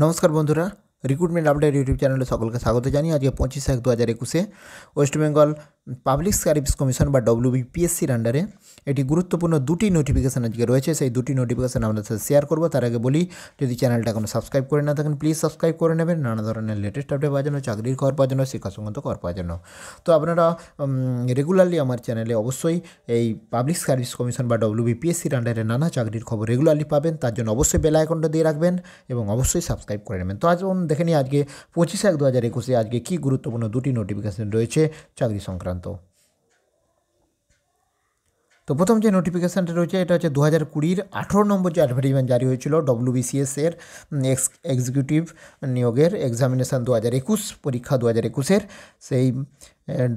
নমস্কার বন্ধুরা recruitment update YouTube চ্যানেলে সকলকে স্বাগত জানি আজকে পঁচিশ এক দু হাজার একুশে ওয়েস্টবেঙ্গল পাবলিক সার্ভিস কমিশন বা ডব্লিউবিপিএসসির আন্ডারে এটি গুরুত্বপূর্ণ দুটি নোটিফিকেশান আজকে রয়েছে সেই দুটি নোটিফিকেশান আপনাদের সাথে শেয়ার করবো তার আগে বলি যদি চ্যানেলটা এখনো সাবস্ক্রাইব করে না থাকেন প্লিজ সাবস্ক্রাইব করে নেবেন নানা ধরনের লেটেস্ট আপডেট পাওয়ার জন্য চাকরির খবর পাওয়ার জন্য শিক্ষা সংক্রান্ত খবর পাওয়ার জন্য তো আপনারা রেগুলারলি আমার চ্যানেলে অবশ্যই এই পাবলিক সার্ভিস কমিশন বা ডব্লিউবিপিএসসির আন্ডারে নানা চাকরির খবর রেগুলারলি পাবেন তার জন্য অবশ্যই বেলা আইকনটা দিয়ে রাখবেন এবং অবশ্যই সাবস্ক্রাইব করে নেবেন তো আজ দেখে নিই আজকে পঁচিশ এক দু হাজার একুশে আজকে কী গুরুত্বপূর্ণ দুটি নোটিফিকেশন রয়েছে চাকরি সংক্রান্ত তো প্রথম যে নোটিফিকেশানটা রয়েছে এটা হচ্ছে দু হাজার কুড়ির আঠেরো নম্বর যে অ্যাডভার্টাইজমেন্ট জারি হয়েছিল ডব্লিউবিসিএস এর এক্স এক্সিকিউটিভ নিয়োগের এক্সামিনেশান দু হাজার একুশ পরীক্ষা দু হাজার একুশের সেই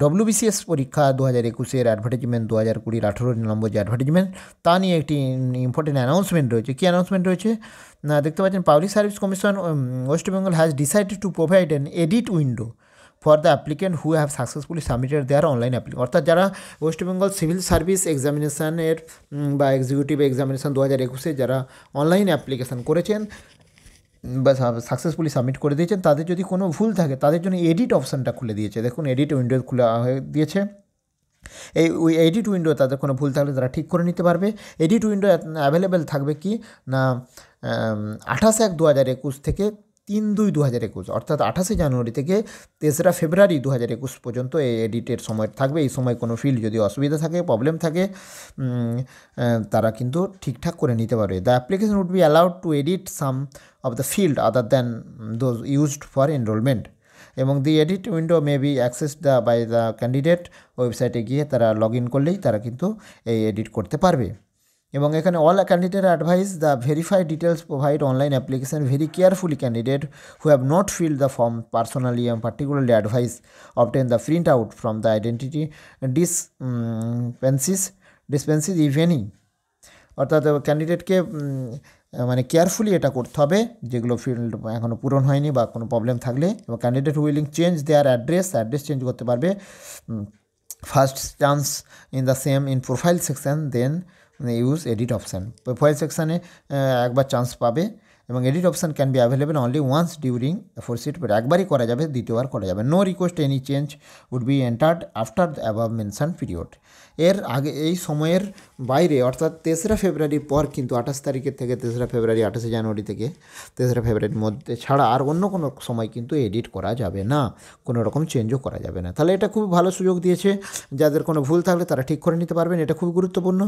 ডব্লিউবিসিএস পরীক্ষা দু হাজার একুশের অ্যাডভার্টাইজমেন্ট দু হাজার কুড়ির আঠেরো নম্বর যে অ্যাডভার্টাইজমেন্ট তা নিয়ে একটি ইম্পর্টেন্ট অ্যানাউন্সমেন্ট রয়েছে কী অ্যানাউন্সমেন্ট রয়েছে না দেখতে পাচ্ছেন public service commission West Bengal has decided to provide an edit window for the applicant who have successfully submitted their online application অর্থাৎ যারা ওয়েস্ট বেঙ্গল সিভিল সার্ভিস এক্সামিনেশানের বা এক্সিকিউটিভ এক্সামিনেশান দু হাজার একুশে যারা অনলাইন অ্যাপ্লিকেশান করেছেন বা সাকসেসফুলি সাবমিট করে দিয়েছেন তাদের যদি কোনো ভুল থাকে তাদের জন্য এডিট অপশানটা খুলে দিয়েছে দেখুন এডিট উইন্ডো খোলা হয়ে দিয়েছে এই ওই এডিট উইন্ডো তাদের কোনো ভুল থাকলে তারা ঠিক করে নিতে পারবে এডিট উইন্ডো অ্যাভেলেবেল থাকবে কি না আঠাশ এক দু হাজার একুশ থেকে তিন দুই দু হাজার একুশ অর্থাৎ আঠাশে জানুয়ারি থেকে তেসরা ফেব্রুয়ারি দু হাজার একুশ পর্যন্ত এই এডিটের সময় থাকবে এই সময় কোনো ফিল্ড যদি অসুবিধা থাকে প্রবলেম থাকে তারা কিন্তু ঠিকঠাক করে নিতে পারবে the application would be allowed to edit some of the field other than those used for enrolment এবং the edit window may be access the by the candidate ওয়েবসাইটে গিয়ে তারা লগ ইন করলেই তারা কিন্তু এই এডিট করতে পারবে এবং এখানে all candidate advise the verify details provide online application very carefully candidate who have not fill the form personally am particularly advise obtain the print out from the identity dispenses dispenses ইভেনি অর্থাৎ ক্যান্ডিডেটকে মানে carefully এটা করতে হবে যেগুলো field এখনও পূরণ হয়নি বা কোনো প্রবলেম থাকলে এবং candidate willing change their address address change করতে পারবে first chance in the same in profile section then use edit option ফয়েল সেকশানে একবার চান্স পাবে এবং edit option can be available only once during four seat paid একবারই করা যাবে দ্বিতীয়বার করা যাবে no request any change would be entered after the above mention period এর আগে এই সময়ের বাইরে অর্থাৎ তেসরা ফেব্রুয়ারির পর কিন্তু আঠাশ তারিখের থেকে তেসরা ফেব্রুয়ারি আঠাশে জানুয়ারি থেকে তেসরা ফেব্রুয়ারির মধ্যে ছাড়া আর অন্য কোনো সময় কিন্তু এডিট করা যাবে না কোনো রকম চেঞ্জও করা যাবে না তাহলে এটা খুব ভালো সুযোগ দিয়েছে যাদের কোনো ভুল থাকলে তারা ঠিক করে নিতে পারবেন এটা খুব গুরুত্বপূর্ণ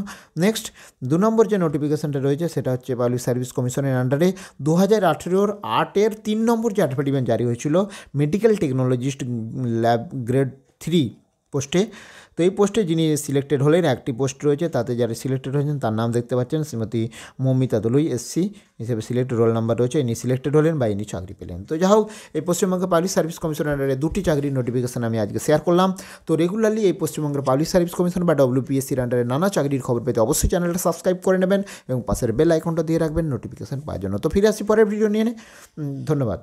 নেক্সট দু নম্বর যে নোটিফিকেশানটা রয়েছে সেটা হচ্ছে পাবলিক সার্ভিস কমিশনের আন্ডারে দু হাজার আঠেরোর আটের তিন নম্বর যে অ্যাডভার্টিমেন্ট জারি হয়েছিল medical technologist lab grade three পোস্টে তো এই পোস্টে যিনি সিলেক্টেড হলেন একটি পোস্ট রয়েছে তাতে যারা সিলেক্টেড হয়েছেন তার নাম দেখতে পাচ্ছেন শ্রীমতী মৌমিতা দলুই এসসি হিসেবে সিলেক্টেড রোল নাম্বার রয়েছে ইনি সিলেক্টেড হলেন বা ইনি চাকরি পেলেন তো যাই হোক এই পশ্চিমবঙ্গের পাবলিক সার্ভিস কমিশনারের দুটি চাকরির নোটিফিকেশান আমি আজকে শেয়ার করলাম তো রেগুলারলি এই পশ্চিমবঙ্গের পাবলিক সার্ভিস কমিশন বা ডব্লিউপিএসসির আন্ডারে নানা চাকরির খবর পেতে অবশ্যই চ্যানেলটা সাবস্ক্রাইব করে নেবেন এবং পাশের বেল আইকনটা দিয়ে রাখবেন নোটিফিকেশান পাওয়ার জন্য তো ফিরে আসি পরের ভিডিও নিয়ে ধন্যবাদ